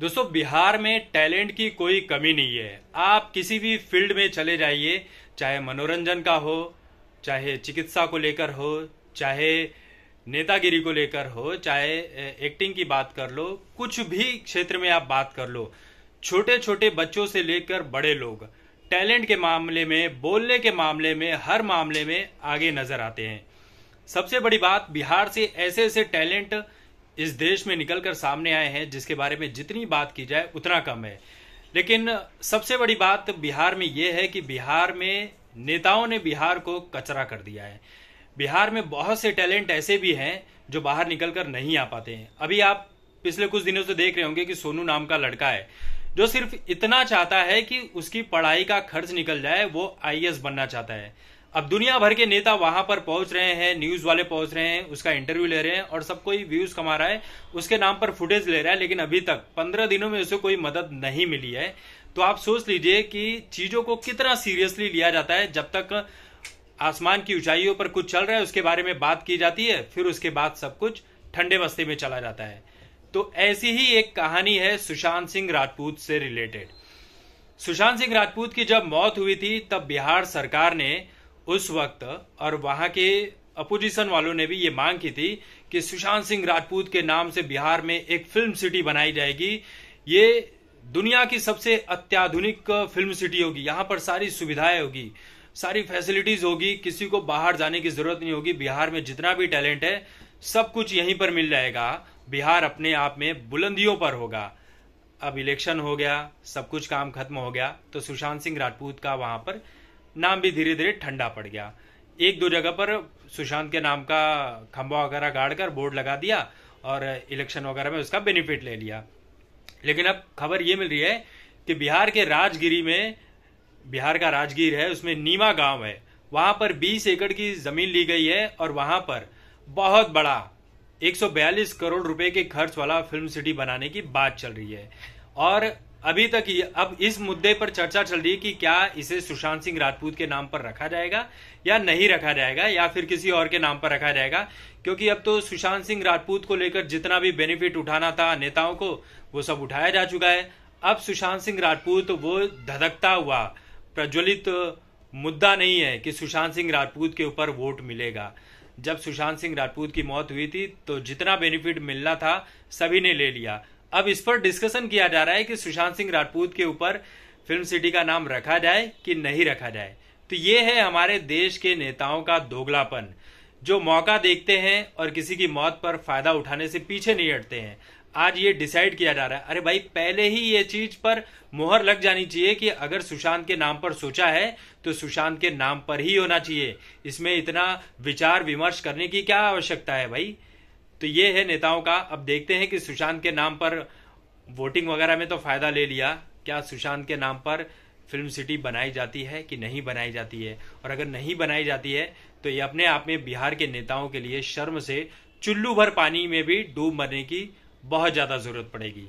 दोस्तों बिहार में टैलेंट की कोई कमी नहीं है आप किसी भी फील्ड में चले जाइए चाहे मनोरंजन का हो चाहे चिकित्सा को लेकर हो चाहे नेतागिरी को लेकर हो चाहे एक्टिंग की बात कर लो कुछ भी क्षेत्र में आप बात कर लो छोटे छोटे बच्चों से लेकर बड़े लोग टैलेंट के मामले में बोलने के मामले में हर मामले में आगे नजर आते हैं सबसे बड़ी बात बिहार से ऐसे ऐसे टैलेंट इस देश में निकलकर सामने आए हैं जिसके बारे में जितनी बात की जाए उतना कम है लेकिन सबसे बड़ी बात बिहार में ये है कि बिहार में नेताओं ने बिहार को कचरा कर दिया है बिहार में बहुत से टैलेंट ऐसे भी हैं जो बाहर निकलकर नहीं आ पाते हैं अभी आप पिछले कुछ दिनों से देख रहे होंगे कि सोनू नाम का लड़का है जो सिर्फ इतना चाहता है कि उसकी पढ़ाई का खर्च निकल जाए वो आई बनना चाहता है अब दुनिया भर के नेता वहां पर पहुंच रहे हैं न्यूज वाले पहुंच रहे हैं उसका इंटरव्यू ले रहे हैं और सब कोई व्यूज कमा रहा है उसके नाम पर फुटेज ले रहा है लेकिन अभी तक पंद्रह दिनों में उसे कोई मदद नहीं मिली है तो आप सोच लीजिए कि चीजों को कितना सीरियसली लिया जाता है जब तक आसमान की ऊंचाइयों पर कुछ चल रहा है उसके बारे में बात की जाती है फिर उसके बाद सब कुछ ठंडे बस्ते में चला जाता है तो ऐसी ही एक कहानी है सुशांत सिंह राजपूत से रिलेटेड सुशांत सिंह राजपूत की जब मौत हुई थी तब बिहार सरकार ने उस वक्त और वहां के अपोजिशन वालों ने भी ये मांग की थी कि सुशांत सिंह राजपूत के नाम से बिहार में एक फिल्म सिटी बनाई जाएगी ये दुनिया की सबसे अत्याधुनिक फिल्म सिटी होगी यहाँ पर सारी सुविधाएं होगी सारी फैसिलिटीज होगी किसी को बाहर जाने की जरूरत नहीं होगी बिहार में जितना भी टैलेंट है सब कुछ यहीं पर मिल जाएगा बिहार अपने आप में बुलंदियों पर होगा अब इलेक्शन हो गया सब कुछ काम खत्म हो गया तो सुशांत सिंह राजपूत का वहां पर नाम भी धीरे धीरे ठंडा पड़ गया एक दो जगह पर सुशांत के नाम का खंबा वगैरह गाड़ कर बोर्ड लगा दिया और इलेक्शन वगैरह में उसका बेनिफिट ले लिया लेकिन अब खबर ये मिल रही है कि बिहार के राजगिरी में बिहार का राजगीर है उसमें नीमा गांव है वहां पर 20 एकड़ की जमीन ली गई है और वहां पर बहुत बड़ा 142 करोड़ रुपए के खर्च वाला फिल्म सिटी बनाने की बात चल रही है और अभी तक अब इस मुद्दे पर चर्चा चल रही है कि क्या इसे सुशांत सिंह राजपूत के नाम पर रखा जाएगा या नहीं रखा जाएगा या फिर किसी और के नाम पर रखा जाएगा क्योंकि अब तो सुशांत सिंह राजपूत को लेकर जितना भी बेनिफिट उठाना था नेताओं को वो सब उठाया जा चुका है अब सुशांत सिंह राजपूत वो धधकता हुआ प्रज्वलित मुद्दा नहीं है कि सुशांत सिंह राजपूत के ऊपर वोट मिलेगा जब सुशांत सिंह राजपूत की मौत हुई थी तो जितना बेनिफिट मिलना था सभी ने ले लिया अब इस पर डिस्कशन किया जा रहा है कि सुशांत सिंह राजपूत के ऊपर फिल्म सिटी का नाम रखा जाए कि नहीं रखा जाए तो ये है हमारे देश के नेताओं का दोगलापन जो मौका देखते हैं और किसी की मौत पर फायदा उठाने से पीछे नहीं हटते हैं आज ये डिसाइड किया जा रहा है अरे भाई पहले ही ये चीज पर मोहर लग जानी चाहिए कि अगर सुशांत के नाम पर सोचा है तो सुशांत के नाम पर ही होना चाहिए इसमें इतना विचार विमर्श करने की क्या आवश्यकता है भाई तो ये है नेताओं का अब देखते हैं कि सुशांत के नाम पर वोटिंग वगैरह में तो फायदा ले लिया क्या सुशांत के नाम पर फिल्म सिटी बनाई जाती है कि नहीं बनाई जाती है और अगर नहीं बनाई जाती है तो ये अपने आप में बिहार के नेताओं के लिए शर्म से चुल्लू भर पानी में भी डूब मरने की बहुत ज़्यादा ज़रूरत पड़ेगी